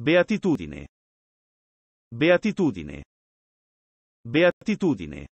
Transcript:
Beatitudine. Beatitudine. Beatitudine.